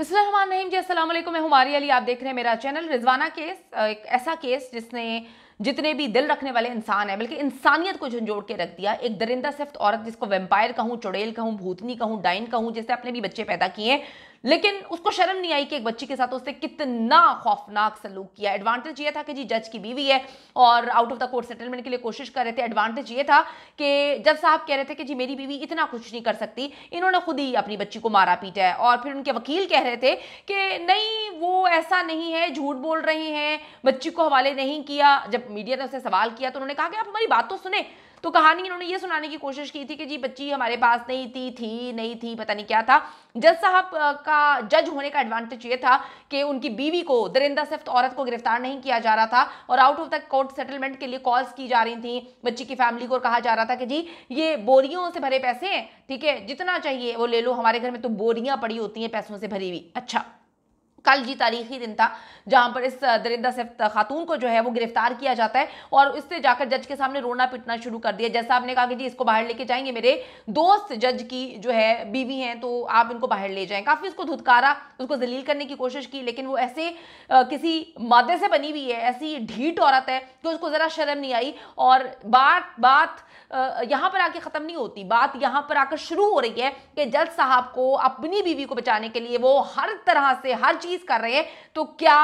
बिस्मान रहीम जी अस्सलाम वालेकुम मैं हमारी अली आप देख रहे हैं मेरा चैनल रिजवाना केस एक ऐसा केस जिसने जितने भी दिल रखने वाले इंसान हैं बल्कि इंसानियत को झंझोड़ के रख दिया एक दरिंदा सिफ्त औरत जिसको वेम्पायर कहूँ चुड़ैल कहूँ भूतनी कहूँ डाइन कहूँ जिसने अपने भी बच्चे पैदा किए हैं लेकिन उसको शर्म नहीं आई कि एक बच्ची के साथ उसने कितना खौफनाक सलूक किया एडवांटेज ये था कि जी जज की बीवी है और out of the court settlement के लिए कोशिश कर रहे थे एडवांटेज ये था कि जज साहब कह रहे थे कि जी मेरी बीवी इतना कुछ नहीं कर सकती इन्होंने खुद ही अपनी बच्ची को मारा पीटा है और फिर उनके वकील कह रहे थे कि नहीं वो ऐसा नहीं है झूठ बोल रहे हैं बच्ची को हवाले नहीं किया जब मीडिया ने उसे सवाल किया तो उन्होंने कहा कि आप हमारी बात तो सुने तो कहानी इन्होंने ये सुनाने की कोशिश की थी कि जी बच्ची हमारे पास नहीं थी थी नहीं थी पता नहीं क्या था जज साहब का जज होने का एडवांटेज ये था कि उनकी बीवी को दरिंदा सिफ्त औरत को गिरफ्तार नहीं किया जा रहा था और out of the court settlement के लिए कॉल्स की जा रही थी बच्ची की फैमिली को कहा जा रहा था कि जी ये बोरियों से भरे पैसे हैं ठीक है जितना चाहिए वो ले लो हमारे घर में तो बोरियां पड़ी होती हैं पैसों से भरी हुई अच्छा कल जी तारीखी दिन था जहां पर इस दरिंदा से खातून को जो है वो गिरफ्तार किया जाता है और उससे जाकर जज के सामने रोना पिटना शुरू कर दिया जैसा आपने कहा कि जी इसको बाहर लेके जाएंगे मेरे दोस्त जज की जो है बीवी हैं तो आप इनको बाहर ले जाएं काफ़ी उसको धुतकारा उसको जलील करने की कोशिश की लेकिन वो ऐसे आ, किसी मादे से बनी हुई है ऐसी ढीट औरत है कि तो उसको ज़रा शर्म नहीं आई और बात बात यहाँ पर आके ख़त्म नहीं होती बात यहाँ पर आकर शुरू हो रही है कि जज साहब को अपनी बीवी को बचाने के लिए वो हर तरह से हर चीज़ चीज कर रहे हैं तो क्या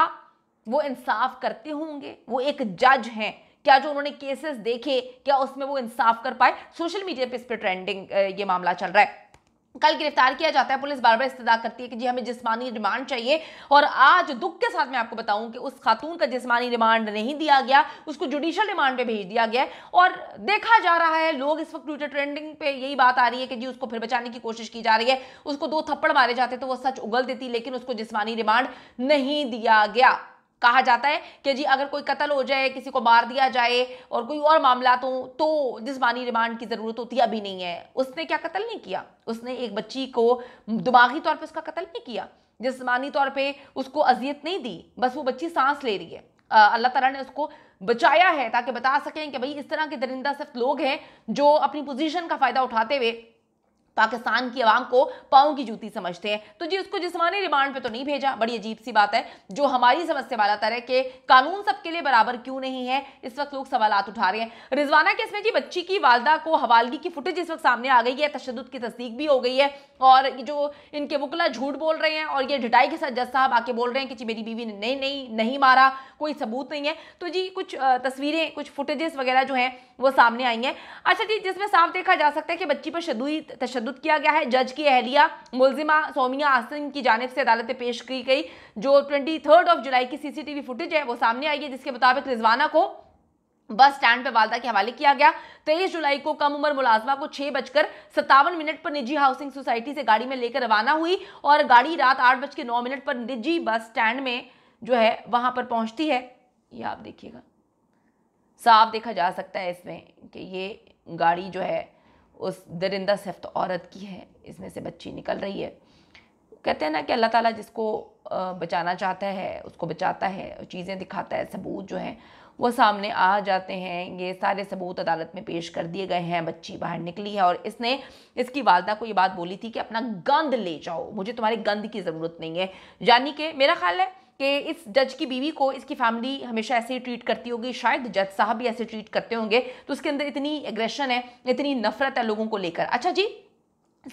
वो इंसाफ करते होंगे वो एक जज हैं क्या जो उन्होंने केसेस देखे क्या उसमें वो इंसाफ कर पाए सोशल मीडिया पे इस पर ट्रेंडिंग ये मामला चल रहा है कल गिरफ्तार किया जाता है पुलिस बार बार इस्तदा करती है कि जी हमें जिस्मानी रिमांड चाहिए और आज दुख के साथ मैं आपको बताऊं कि उस खातून का जिस्मानी रिमांड नहीं दिया गया उसको जुडिशल रिमांड पे भेज दिया गया और देखा जा रहा है लोग इस वक्त ट्विटर ट्रेंडिंग पे यही बात आ रही है कि जी उसको फिर बचाने की कोशिश की जा रही है उसको दो थप्पड़ मारे जाते तो वो सच उगल देती लेकिन उसको जिसमानी रिमांड नहीं दिया गया कहा जाता है कि जी अगर कोई कत्ल हो जाए किसी को मार दिया जाए और कोई और मामला हो तो, तो जिसमानी रिमांड की ज़रूरत होती अभी नहीं है उसने क्या कत्ल नहीं किया उसने एक बच्ची को दिमागी तौर पर उसका कत्ल नहीं किया जिसमानी तौर पर उसको अजियत नहीं दी बस वो बच्ची सांस ले रही है अल्लाह तला ने उसको बचाया है ताकि बता सकें कि भाई इस तरह के दरिंदा सिर्फ लोग हैं जो अपनी पोजीशन का फ़ायदा उठाते हुए पाकिस्तान की आवाम को पाओं की जूती समझते हैं तो जी उसको जिसमानी रिमांड पर तो नहीं भेजा बड़ी अजीब सी बात है जो हमारी समझ से वाला तरह के कानून सबके लिए बराबर क्यों नहीं है इस वक्त लोग सवाल उठा रहे हैं रिजवाना के इसमें जी बच्ची की वालदा को हवालगी की फुटेज इस वक्त सामने आ गई है तशद की तस्दीक भी हो गई है और जो इनके वकला झूठ बोल रहे हैं और ये ढिटाई के साथ जज साहब आके बोल रहे हैं कि जी मेरी बीवी ने नहीं नहीं नहीं मारा कोई सबूत नहीं है तो जी कुछ तस्वीरें कुछ फुटेजेस वगैरह जो हैं वो सामने आई हैं अच्छा जी जिसमें साफ देखा जा सकता है कि बच्ची पर शदुई तशद तशद किया गया है जज की अहलिया मुलजिमा सोमिया आसन की जानब से अदालत में पेश की गई जो ट्वेंटी ऑफ जुलाई की सीसीटीवी फुटेज है वो सामने आई है जिसके मुताबिक रिजवाना को बस स्टैंड पर वालदा के हवाले किया गया तेईस जुलाई को कम उम्र मुलाजमा को छह बजकर सत्तावन मिनट पर निजी हाउसिंग सोसाइटी से गाड़ी में लेकर रवाना हुई और गाड़ी रात आठ बज के नौ मिनट पर निजी बस स्टैंड में जो है वहां पर पहुंचती है ये आप देखिएगा साफ देखा जा सकता है इसमें कि ये गाड़ी जो है उस दरिंदा सिफ्त तो औरत की है इसमें से बच्ची निकल रही है कहते हैं ना कि अल्लाह ताला जिसको बचाना चाहता है उसको बचाता है चीज़ें दिखाता है सबूत जो हैं वो सामने आ जाते हैं ये सारे सबूत अदालत में पेश कर दिए गए हैं बच्ची बाहर निकली है और इसने इसकी वालदा को ये बात बोली थी कि अपना गंद ले जाओ मुझे तुम्हारी गंद की ज़रूरत नहीं है यानी कि मेरा ख्याल है कि इस जज की बीवी को इसकी फैमिली हमेशा ऐसे ही ट्रीट करती होगी शायद जज साहब भी ऐसे ट्रीट करते होंगे तो उसके अंदर इतनी एग्रेशन है इतनी नफरत है लोगों को लेकर अच्छा जी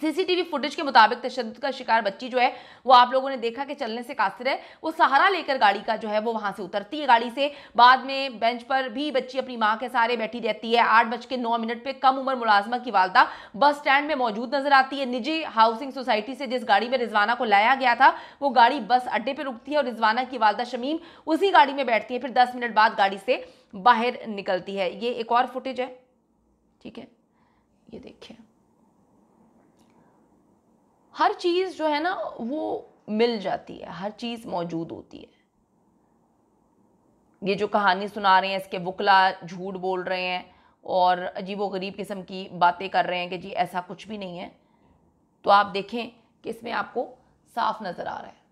सीसीटीवी फुटेज के मुताबिक तशद का शिकार बच्ची जो है वो आप लोगों ने देखा कि चलने से कासिर है वो सहारा लेकर गाड़ी का जो है वो वहाँ से उतरती है गाड़ी से बाद में बेंच पर भी बच्ची अपनी माँ के सहारे बैठी रहती है आठ बज के नौ मिनट पर कम उम्र मुलाजमा की वालदा बस स्टैंड में मौजूद नजर आती है निजी हाउसिंग सोसाइटी से जिस गाड़ी में रिजवाना को लाया गया था वो गाड़ी बस अड्डे पर रुकती है और रिजवाना की वालदा शमीम उसी गाड़ी में बैठती है फिर दस मिनट बाद गाड़ी से बाहर निकलती है ये एक और फुटेज है ठीक है ये देखिए हर चीज़ जो है ना वो मिल जाती है हर चीज़ मौजूद होती है ये जो कहानी सुना रहे हैं इसके वकला झूठ बोल रहे हैं और अजीब गरीब किस्म की बातें कर रहे हैं कि जी ऐसा कुछ भी नहीं है तो आप देखें कि इसमें आपको साफ नज़र आ रहा है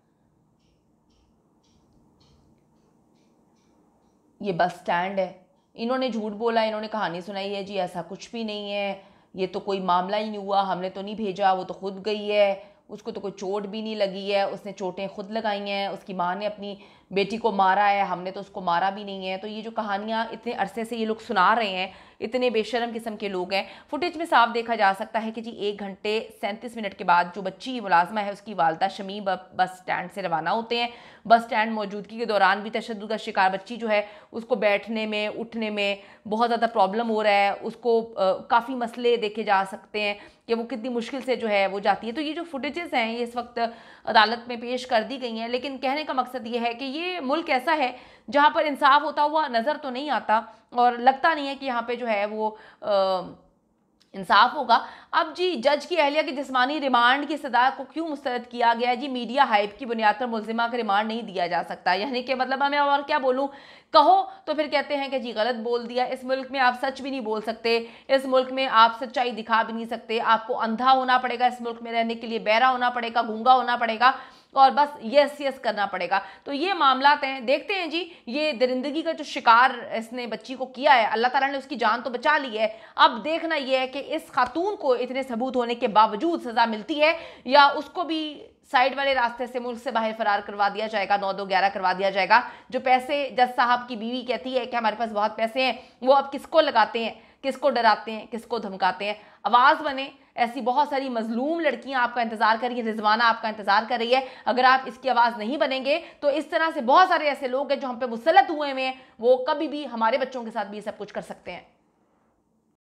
ये बस स्टैंड है इन्होंने झूठ बोला इन्होंने कहानी सुनाई है जी ऐसा कुछ भी नहीं है ये तो कोई मामला ही नहीं हुआ हमने तो नहीं भेजा वो तो खुद गई है उसको तो कोई चोट भी नहीं लगी है उसने चोटें खुद लगाई हैं उसकी माँ ने अपनी बेटी को मारा है हमने तो उसको मारा भी नहीं है तो ये जो कहानियाँ इतने अरसे से ये लोग सुना रहे हैं इतने बेशरम किस्म के लोग हैं फुटेज में साफ देखा जा सकता है कि जी एक घंटे सैंतीस मिनट के बाद जो बच्ची मुलाजमा है उसकी वालदा शमी बस स्टैंड से रवाना होते हैं बस स्टैंड मौजूदगी के दौरान भी तशद का शिकार बच्ची जो है उसको बैठने में उठने में बहुत ज़्यादा प्रॉब्लम हो रहा है उसको काफ़ी मसले देखे जा सकते हैं कि वो कितनी मुश्किल से जो है वो जाती है तो ये जो फुटेजेस हैं ये इस वक्त अदालत में पेश कर दी गई हैं लेकिन कहने का मकसद ये है कि ये ये मुल्क ऐसा है जहाँ पर इंसाफ होता हुआ नज़र तो नहीं आता और लगता नहीं है कि यहाँ पे जो है वो आ, इंसाफ होगा अब जी जज की अहलिया की जिसमानी रिमांड की सजा को क्यों मुस्तरद किया गया जी मीडिया हाइप की बुनियाद पर मुलजिमा का रिमांड नहीं दिया जा सकता यानी कि मतलब हमें और क्या बोलूँ कहो तो फिर कहते हैं कि जी गलत बोल दिया इस मुल्क में आप सच भी नहीं बोल सकते इस मुल्क में आप सच्चाई दिखा भी नहीं सकते आपको अंधा होना पड़ेगा इस मुल्क में रहने के लिए बहरा होना पड़ेगा गूंगा होना पड़ेगा और बस यस यस करना पड़ेगा तो ये मामला हैं देखते हैं जी ये दरिंदगी का जो शिकार इसने बच्ची को किया है अल्लाह ताला ने उसकी जान तो बचा ली है अब देखना यह है कि इस खातून को इतने सबूत होने के बावजूद सज़ा मिलती है या उसको भी साइड वाले रास्ते से मुल्क से बाहर फरार करवा दिया जाएगा नौ दो ग्यारह करवा दिया जाएगा जो पैसे जज साहब की बीवी कहती है कि हमारे पास बहुत पैसे हैं वो अब किसको लगाते हैं किसको डराते हैं किसको धमकाते हैं आवाज़ बने ऐसी बहुत सारी मजलूम लड़कियां आपका इंतज़ार कर रही है रिजवाना आपका इंतज़ार कर रही है अगर आप इसकी आवाज़ नहीं बनेंगे तो इस तरह से बहुत सारे ऐसे लोग हैं जो हम पे मुसलत हुए हुए हैं वो कभी भी हमारे बच्चों के साथ भी ये सब कुछ कर सकते हैं